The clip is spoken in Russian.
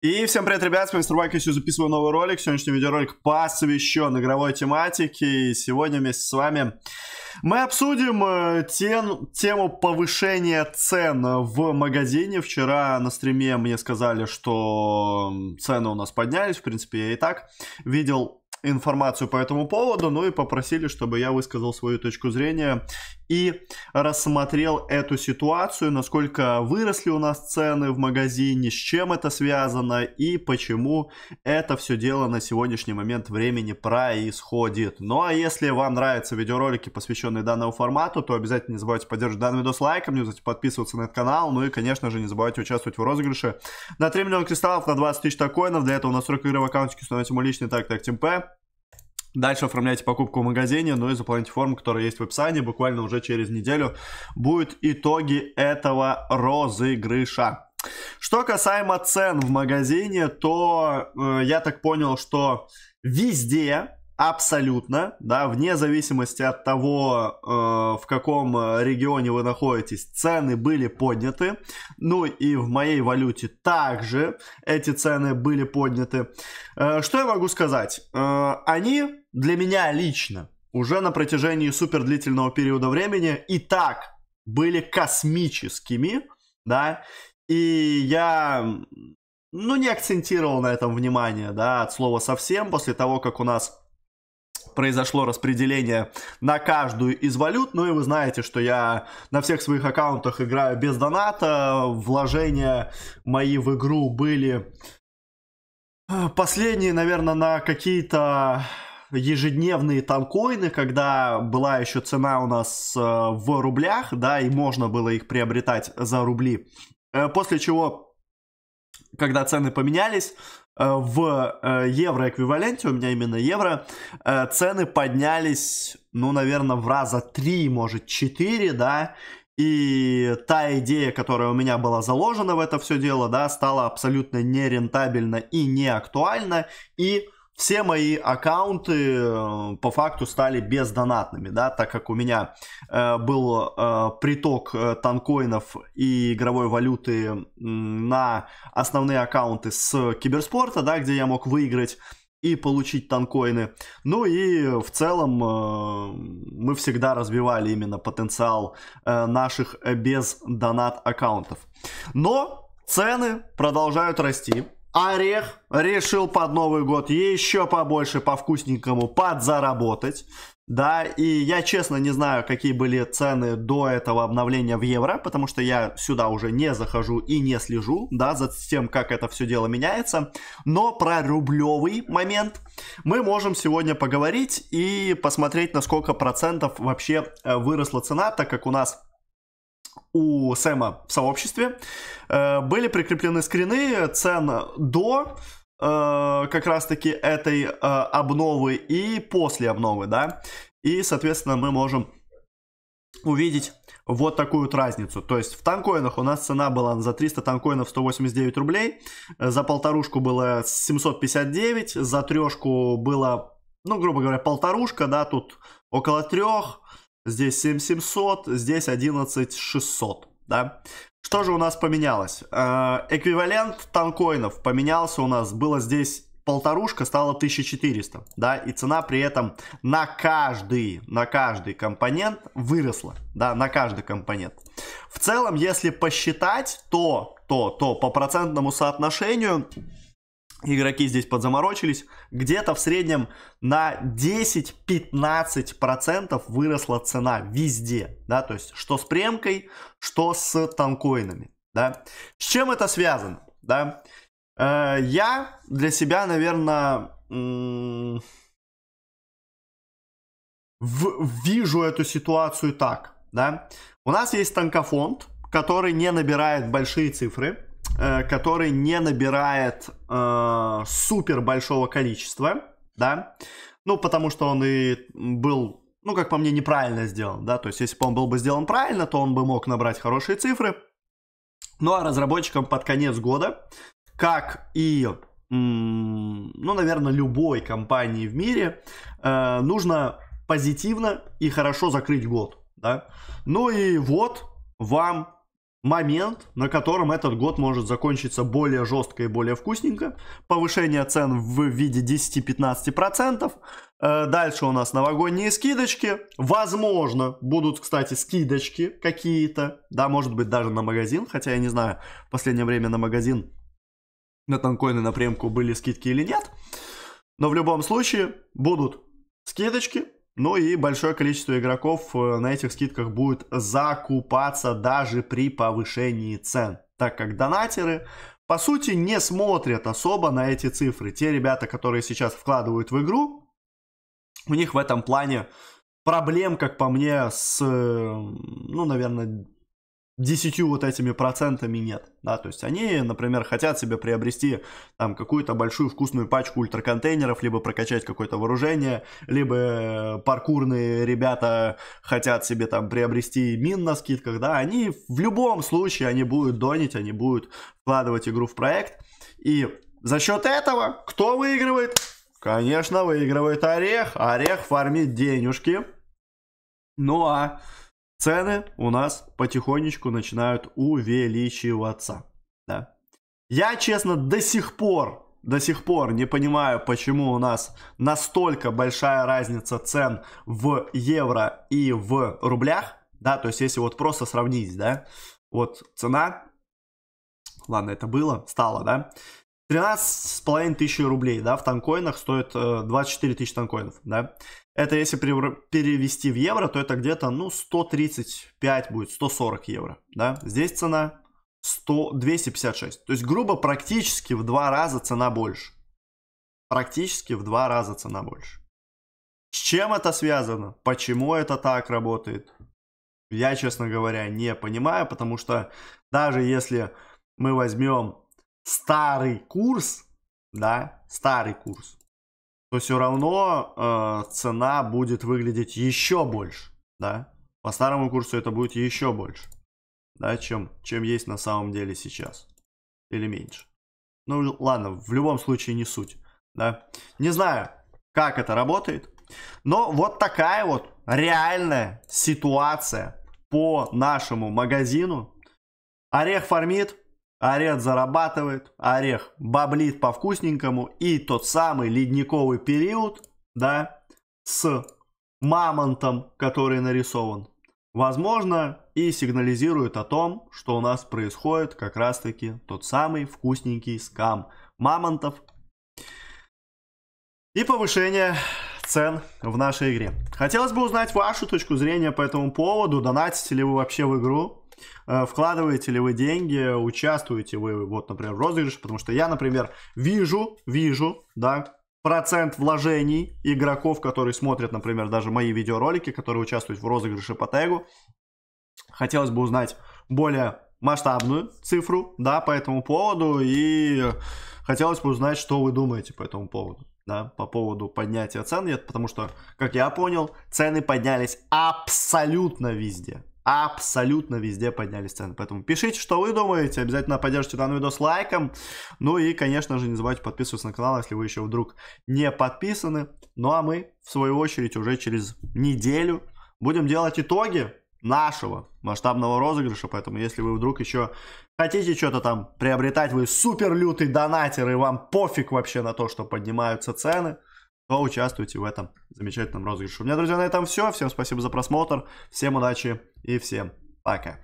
И всем привет, ребят, с вами Мистер Вайк, записываю новый ролик. Сегодняшний видеоролик посвящен игровой тематике. И сегодня вместе с вами мы обсудим э, тем, тему повышения цен в магазине. Вчера на стриме мне сказали, что цены у нас поднялись. В принципе, я и так видел информацию по этому поводу, ну и попросили, чтобы я высказал свою точку зрения и рассмотрел эту ситуацию, насколько выросли у нас цены в магазине, с чем это связано и почему это все дело на сегодняшний момент времени происходит. Ну а если вам нравятся видеоролики, посвященные данному формату, то обязательно не забывайте поддерживать данный видос лайком, не забывайте подписываться на этот канал, ну и, конечно же, не забывайте участвовать в розыгрыше на 3 миллиона кристаллов, на 20 тысяч токенов. Для этого у нас 40 игры в аккаунте становится мой личный так так ТМП. Дальше оформляйте покупку в магазине, ну и заполняйте форму, которая есть в описании. Буквально уже через неделю будут итоги этого розыгрыша. Что касаемо цен в магазине, то э, я так понял, что везде абсолютно, да, вне зависимости от того, э, в каком э, регионе вы находитесь, цены были подняты. Ну и в моей валюте также эти цены были подняты. Э, что я могу сказать? Э, они для меня лично уже на протяжении супер длительного периода времени и так были космическими, да, и я, ну, не акцентировал на этом внимание, да, от слова совсем, после того, как у нас произошло распределение на каждую из валют. Ну и вы знаете, что я на всех своих аккаунтах играю без доната. Вложения мои в игру были э, последние, наверное, на какие-то ежедневные танкоины, когда была еще цена у нас э, в рублях, да, и можно было их приобретать за рубли. Э, после чего, когда цены поменялись, Э, в э, евроэквиваленте, у меня именно евро, э, цены поднялись, ну, наверное, в раза три может, четыре да, и та идея, которая у меня была заложена в это все дело, да, стала абсолютно нерентабельна и неактуальна, и все мои аккаунты э, по факту стали бездонатными, да, так как у меня э, был э, приток э, танкоинов и игровой валюты на основные аккаунты с киберспорта, да, где я мог выиграть и получить танкоины. Ну и в целом э, мы всегда развивали именно потенциал э, наших без донат аккаунтов. Но цены продолжают расти Орех решил под Новый год еще побольше, по вкусненькому подзаработать. Да, и я честно не знаю, какие были цены до этого обновления в евро, потому что я сюда уже не захожу и не слежу, да, за тем, как это все дело меняется. Но про рублевый момент мы можем сегодня поговорить и посмотреть, на сколько процентов вообще э, выросла цена, так как у нас у Сэма в сообществе, э, были прикреплены скрины цен до э, как раз-таки этой э, обновы и после обновы, да. И, соответственно, мы можем увидеть вот такую вот разницу. То есть в танкоинах у нас цена была за 300 танкоинов 189 рублей, за полторушку было 759, за трешку было, ну, грубо говоря, полторушка, да, тут около трех, здесь 7700, здесь 11600, да. Что же у нас поменялось? Э, эквивалент танкоинов поменялся у нас, было здесь полторушка стала 1400, да, и цена при этом на каждый, на каждый компонент выросла, да, на каждый компонент. В целом, если посчитать, то, то, то по процентному соотношению игроки здесь подзаморочились, где-то в среднем на 10-15% выросла цена везде, да, то есть что с премкой, что с танкоинами, да. С чем это связано, да? Э, я для себя, наверное, в- вижу эту ситуацию так, да. У нас есть танкофонд, который не набирает большие цифры, Э, который не набирает э, супер большого количества, да, ну, потому что он и был, ну, как по мне, неправильно сделан, да, то есть если бы он был бы сделан правильно, то он бы мог набрать хорошие цифры, ну, а разработчикам под конец года, как и ну, наверное, любой компании в мире, э, нужно позитивно и хорошо закрыть год. Да? Ну и вот вам момент, на котором этот год может закончиться более жестко и более вкусненько. Повышение цен в виде 10-15%. Э, дальше у нас новогодние скидочки. Возможно, будут, кстати, скидочки какие-то. Да, может быть, даже на магазин. Хотя я не знаю, в последнее время на магазин на танкоины на премку были скидки или нет. Но в любом случае будут скидочки, ну и большое количество игроков э, на этих скидках будет закупаться даже при повышении цен, так как донатеры по сути не смотрят особо на эти цифры. Те ребята, которые сейчас вкладывают в игру, у них в этом плане проблем, как по мне, с, э, ну, наверное, 10 вот этими процентами нет, да, то есть они, например, хотят себе приобрести там какую-то большую вкусную пачку ультраконтейнеров, либо прокачать какое-то вооружение, либо э, паркурные ребята хотят себе там приобрести мин на скидках, да, они в любом случае, они будут донить, они будут вкладывать игру в проект, и за счет этого кто выигрывает? Конечно, выигрывает Орех, Орех фармит денежки, ну а цены у нас потихонечку начинают увеличиваться. Да. Я, честно, до сих пор, до сих пор не понимаю, почему у нас настолько большая разница цен в евро и в рублях. Да, то есть если вот просто сравнить, да, вот цена, ладно, это было, стало, да, 13,5 тысячи рублей, да, в танкоинах стоит 24 э, тысячи танкоинов, да. Это если перевести в евро, то это где-то, ну, 135 будет, 140 евро, да. Здесь цена 100, 256. То есть, грубо, практически в два раза цена больше. Практически в два раза цена больше. С чем это связано? Почему это так работает? Я, честно говоря, не понимаю, потому что даже если мы возьмем старый курс, да, старый курс, то все равно э, цена будет выглядеть еще больше, да. По старому курсу это будет еще больше, да, чем, чем есть на самом деле сейчас. Или меньше. Ну ладно, в любом случае не суть, да. Не знаю, как это работает, но вот такая вот реальная ситуация по нашему магазину. Орех фармит, Орет зарабатывает, орех баблит по-вкусненькому, и тот самый ледниковый период, да, с мамонтом, который нарисован, возможно, и сигнализирует о том, что у нас происходит как раз-таки тот самый вкусненький скам мамонтов и повышение цен в нашей игре. Хотелось бы узнать вашу точку зрения по этому поводу, донатите ли вы вообще в игру, Э, вкладываете ли вы деньги, участвуете вы, вот, например, в розыгрыше, потому что я, например, вижу, вижу, да, процент вложений игроков, которые смотрят, например, даже мои видеоролики, которые участвуют в розыгрыше по тегу. Хотелось бы узнать более масштабную цифру, да, по этому поводу, и хотелось бы узнать, что вы думаете по этому поводу, да, по поводу поднятия цен, потому что, как я понял, цены поднялись абсолютно везде, абсолютно везде поднялись цены. Поэтому пишите, что вы думаете, обязательно поддержите данный видос лайком. Ну и, конечно же, не забывайте подписываться на канал, если вы еще вдруг не подписаны. Ну а мы, в свою очередь, уже через неделю будем делать итоги нашего масштабного розыгрыша, поэтому если вы вдруг еще хотите что-то там приобретать, вы супер лютый донатер и вам пофиг вообще на то, что поднимаются цены, то участвуйте в этом замечательном розыгрыше. У меня, друзья, на этом все. Всем спасибо за просмотр, всем удачи и всем пока.